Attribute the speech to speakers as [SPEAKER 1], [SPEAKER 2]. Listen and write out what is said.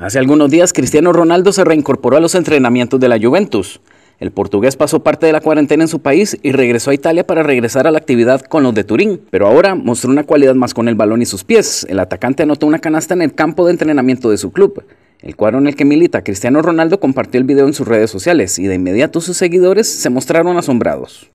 [SPEAKER 1] Hace algunos días Cristiano Ronaldo se reincorporó a los entrenamientos de la Juventus. El portugués pasó parte de la cuarentena en su país y regresó a Italia para regresar a la actividad con los de Turín, pero ahora mostró una cualidad más con el balón y sus pies. El atacante anotó una canasta en el campo de entrenamiento de su club. El cuadro en el que milita Cristiano Ronaldo compartió el video en sus redes sociales y de inmediato sus seguidores se mostraron asombrados.